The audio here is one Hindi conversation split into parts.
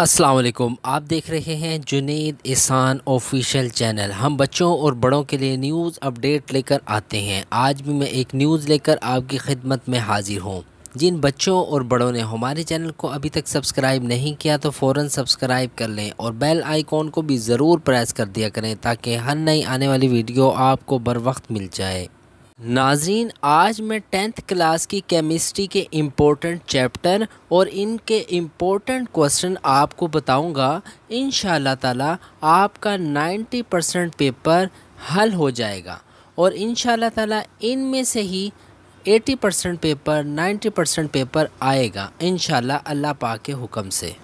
असलकम आप देख रहे हैं जुनेद इसान ऑफिशियल चैनल हम बच्चों और बड़ों के लिए न्यूज़ अपडेट लेकर आते हैं आज भी मैं एक न्यूज़ लेकर आपकी खिदमत में हाजिर हूँ जिन बच्चों और बड़ों ने हमारे चैनल को अभी तक सब्सक्राइब नहीं किया तो फ़ौर सब्सक्राइब कर लें और बेल आइकॉन को भी ज़रूर प्रेस कर दिया करें ताकि हर नई आने वाली वीडियो आपको बर वक्त मिल जाए नाजरीन आज मैं टेंथ क्लास की केमिस्ट्री के इम्पोर्टेंट चैप्टर और इनके इम्पोर्टेंट क्वेश्चन आपको बताऊंगा इन ताला आपका 90 परसेंट पेपर हल हो जाएगा और इन ताला इनमें से ही 80 परसेंट पेपर 90 परसेंट पेपर आएगा इन अल्लाह पा के हुक्म से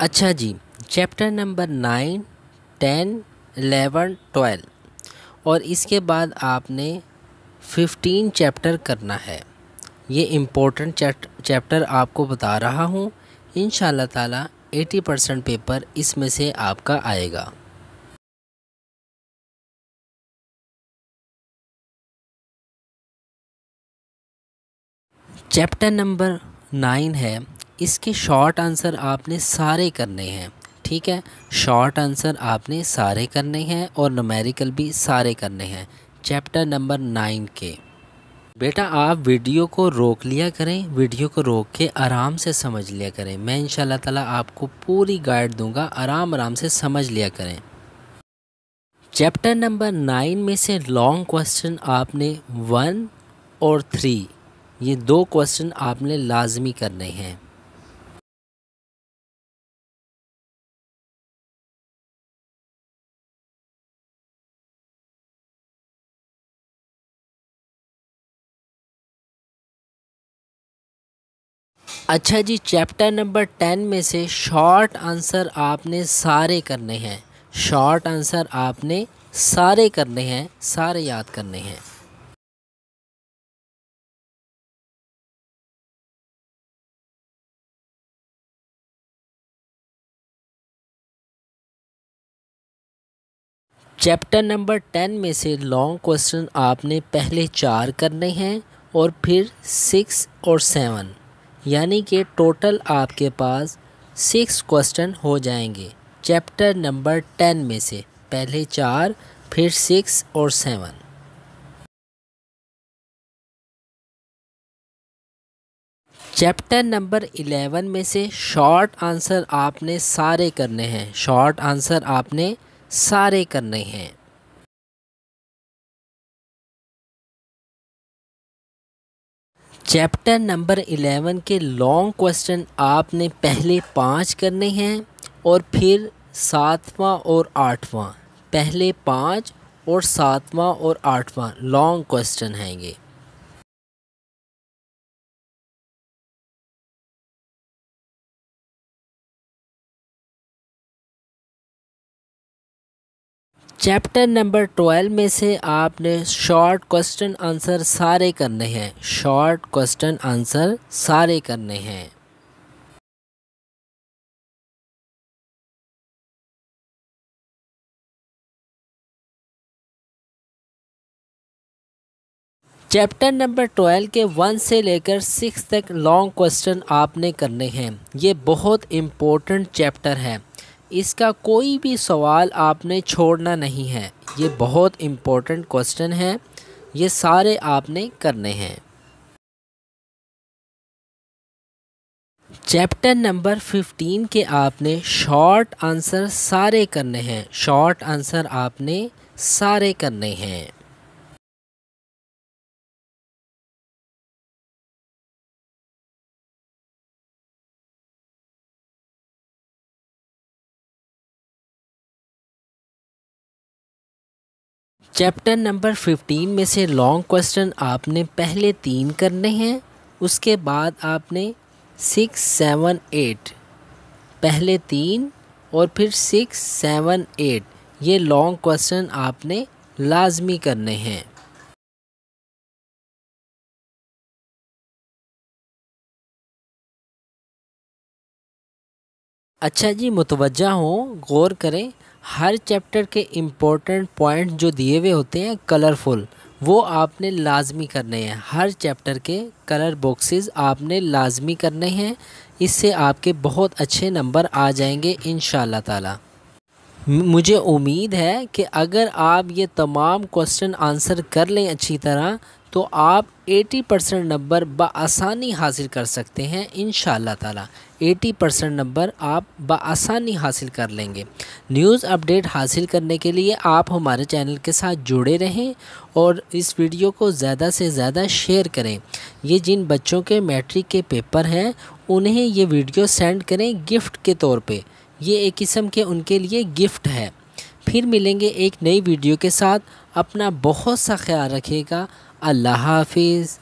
अच्छा जी chapter number nine ten eleven twelve और इसके बाद आपने फिफ्टीन चैप्टर करना है ये इम्पोर्टेंट चैप्टर आपको बता रहा हूँ इन ताला 80 परसेंट पेपर इसमें से आपका आएगा चैप्टर नंबर नाइन है इसके शॉर्ट आंसर आपने सारे करने हैं ठीक है शॉर्ट आंसर आपने सारे करने हैं और नमेरिकल भी सारे करने हैं चैप्टर नंबर नाइन के बेटा आप वीडियो को रोक लिया करें वीडियो को रोक के आराम से समझ लिया करें मैं इन ताला आपको पूरी गाइड दूंगा आराम आराम से समझ लिया करें चैप्टर नंबर नाइन में से लॉन्ग क्वेश्चन आपने वन और थ्री ये दो क्वेश्चन आपने लाजमी करने हैं अच्छा जी चैप्टर नंबर टेन में से शॉर्ट आंसर आपने सारे करने हैं शॉर्ट आंसर आपने सारे करने हैं सारे याद करने हैं चैप्टर नंबर टेन में से लॉन्ग क्वेश्चन आपने पहले चार करने हैं और फिर सिक्स और सेवन यानी कि टोटल आपके पास सिक्स क्वेश्चन हो जाएंगे चैप्टर नंबर टेन में से पहले चार फिर सिक्स और सेवन चैप्टर नंबर इलेवन में से शॉर्ट आंसर आपने सारे करने हैं शॉर्ट आंसर आपने सारे करने हैं चैप्टर नंबर एलेवन के लॉन्ग क्वेश्चन आपने पहले पाँच करने हैं और फिर सातवां और आठवां पहले पाँच और सातवां और आठवां लॉन्ग क्वेश्चन हैं ये चैप्टर नंबर ट्वेल्व में से आपने शॉर्ट क्वेश्चन आंसर सारे करने हैं शॉर्ट क्वेश्चन आंसर सारे करने हैं चैप्टर नंबर ट्वेल्व के वन से लेकर सिक्स तक लॉन्ग क्वेश्चन आपने करने हैं ये बहुत इम्पोर्टेंट चैप्टर है इसका कोई भी सवाल आपने छोड़ना नहीं है ये बहुत इम्पोर्टेंट क्वेश्चन है ये सारे आपने करने हैं चैप्टर नंबर 15 के आपने शॉर्ट आंसर सारे करने हैं शॉर्ट आंसर आपने सारे करने हैं चैप्टर नंबर फिफ्टीन में से लॉन्ग क्वेश्चन आपने पहले तीन करने हैं उसके बाद आपने सिक्स सेवन एट पहले तीन और फिर सिक्स सेवन एट ये लॉन्ग क्वेश्चन आपने लाजमी करने हैं अच्छा जी मुतवजा हो गौर करें हर चैप्टर के इम्पोर्टेंट पॉइंट जो दिए हुए होते हैं कलरफुल वो आपने लाजमी करने हैं हर चैप्टर के कलर बॉक्सेस आपने लाजमी करने हैं इससे आपके बहुत अच्छे नंबर आ जाएंगे इन ताला मुझे उम्मीद है कि अगर आप ये तमाम क्वेश्चन आंसर कर लें अच्छी तरह तो आप 80 परसेंट नंबर बसानी हासिल कर सकते हैं इन ताला 80 परसेंट नंबर आप बसानी हासिल कर लेंगे न्यूज़ अपडेट हासिल करने के लिए आप हमारे चैनल के साथ जुड़े रहें और इस वीडियो को ज़्यादा से ज़्यादा शेयर करें ये जिन बच्चों के मैट्रिक के पेपर हैं उन्हें ये वीडियो सेंड करें गिफ्ट के तौर पे ये एक किस्म के उनके लिए गिफ्ट है फिर मिलेंगे एक नई वीडियो के साथ अपना बहुत सा ख्याल रखिएगा अल्लाह हाफिज़